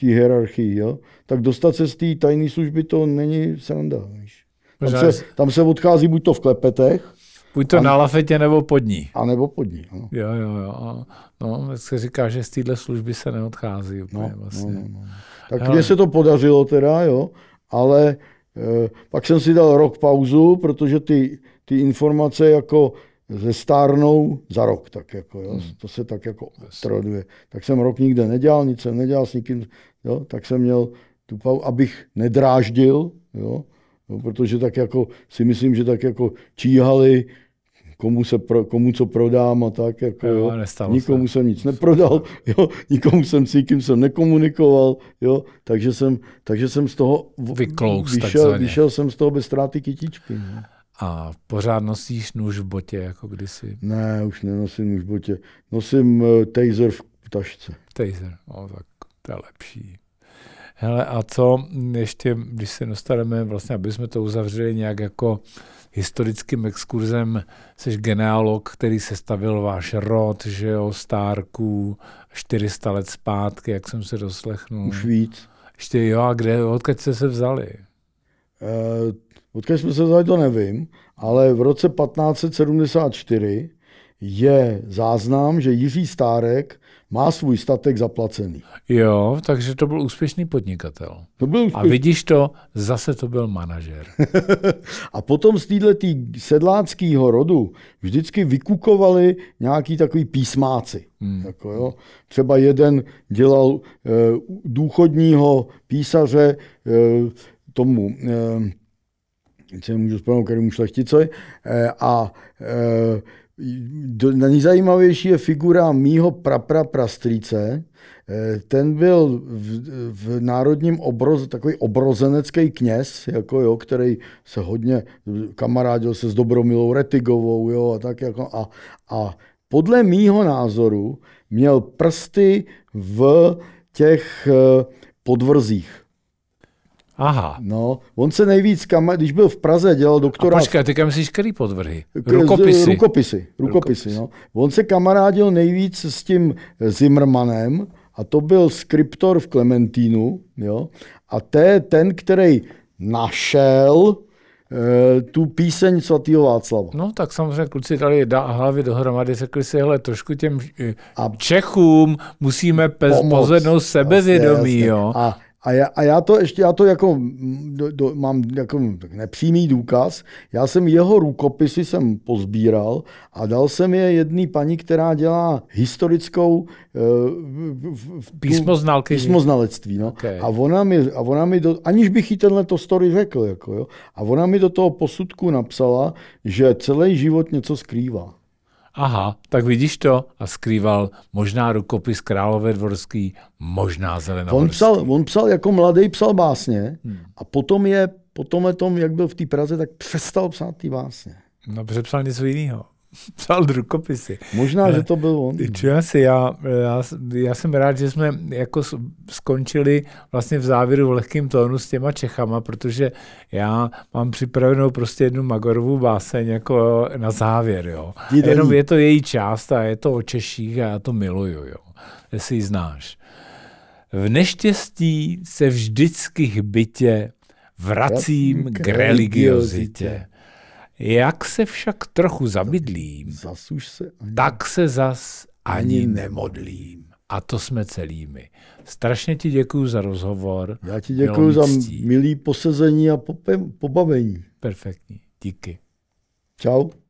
hierarchii, jo? tak dostat se z té tajné služby to není sranda. Víš? Tam se, tam se odchází buď to v klepetech, Buď to a, na lafetě nebo pod ní. A nebo pod ní, No. Jo, jo, jo. No, tak se říká, že z téhle služby se neodchází úplně no, no vlastně. No, no, Tak mně se to podařilo teda, jo, ale e, pak jsem si dal rok pauzu, protože ty, ty informace jako ze stárnou za rok, tak jako, jo, hmm. to se tak jako troduje. Tak jsem rok nikde nedělal, nic jsem nedělal s nikým, jo, tak jsem měl tu pauzu, abych nedráždil, jo, No, protože tak jako si myslím, že tak jako číhali, komu, se pro, komu co prodám a tak. Jako, jo, jo. Nikomu se. jsem nic neprodal, jo, nikomu jsem s nikým jsem nekomunikoval, jo, takže, jsem, takže jsem z toho Vyklouks, vyšel, vyšel jsem z toho bez ztráty kytičky. Ne? No. A pořád nosíš nůž v botě, jako kdysi? Ne, už nenosím nůž v botě. Nosím uh, taser v tašce. Taser, o, no, tak to je lepší. Hele, a co ještě, když se dostaneme, vlastně, aby jsme to uzavřeli nějak jako historickým exkurzem, jsi genealog, který sestavil váš rod, že jo, stárků, 400 let zpátky, jak jsem se doslechnul. Už víc. Ještě jo, a kde, odkud jste se vzali? Eh, odkud jsme se vzali, to nevím, ale v roce 1574 je záznam, že Jiří Stárek má svůj statek zaplacený. Jo, takže to byl úspěšný podnikatel. To byl úspěšný. A vidíš to, zase to byl manažer. a potom z této sedláckého rodu vždycky vykukovali nějaký takový písmáci. Hmm. Jako, jo. Třeba jeden dělal e, důchodního písaře e, tomu, e, eh, se můžu vzpomenout, kterému šlechticovi, e, a e, Nejzajímavější je figura mýho prapra prastrýce. Eh, ten byl v, v národním obroze takový obrozenecký kněz, jako jo, který se hodně kamarádil se s Dobromilou Retigovou jo, a tak jako a, a podle mýho názoru měl prsty v těch eh, podvrzích Aha. No, on se nejvíc, kam, když byl v Praze, dělal doktora. A počkej, kam myslíš, který podvrhy? Rukopisy. Rukopisy, rukopisy, rukopisy. No. On se kamarádil nejvíc s tím Zimmermanem, a to byl skriptor v Klementínu, jo? a to je ten, který našel e, tu píseň svatého Václava. No tak samozřejmě kluci dali da hlavy dohromady, řekli si, hele, trošku těm eh, a Čechům musíme pez, pozvednout sebevědomí. Jasně, jasně. Jo? A a já, a já to ještě, já to jako mm, do, do, mám jako nepřímý důkaz. Já jsem jeho rukopisy jsem pozbíral a dal jsem je jedný paní, která dělá historickou uh, písmoznalectví. No. Okay. A ona mi, a ona mi do, aniž bych jí tenhle to story řekl, jako, jo. a ona mi do toho posudku napsala, že celý život něco skrývá aha, tak vidíš to, a skrýval možná rukopis dvorský, možná Zelenohorský. On psal, on psal jako mladý, psal básně hmm. a potom je, potom je tom, jak byl v té Praze, tak přestal psát ty básně. No, protože psal něco jiného. psal drukopisy. Možná, Ale, že to byl on. Čas, já, já, já jsem rád, že jsme jako skončili vlastně v závěru v lehkém tónu s těma Čechama, protože já mám připravenou prostě jednu Magorovou báseň jako na závěr. Jo. Jenom je to její část a je to o Češích a já to miluju. Jo. Jestli ji znáš. V neštěstí se vždycky bytě vracím k religiozitě. Jak se však trochu zamydlím, zas už se ani... tak se zas ani, nemodlím. A to jsme celými. Strašně ti děkuji za rozhovor. Já ti děkuji za milý posezení a pobavení. Perfektní. Díky. Ciao.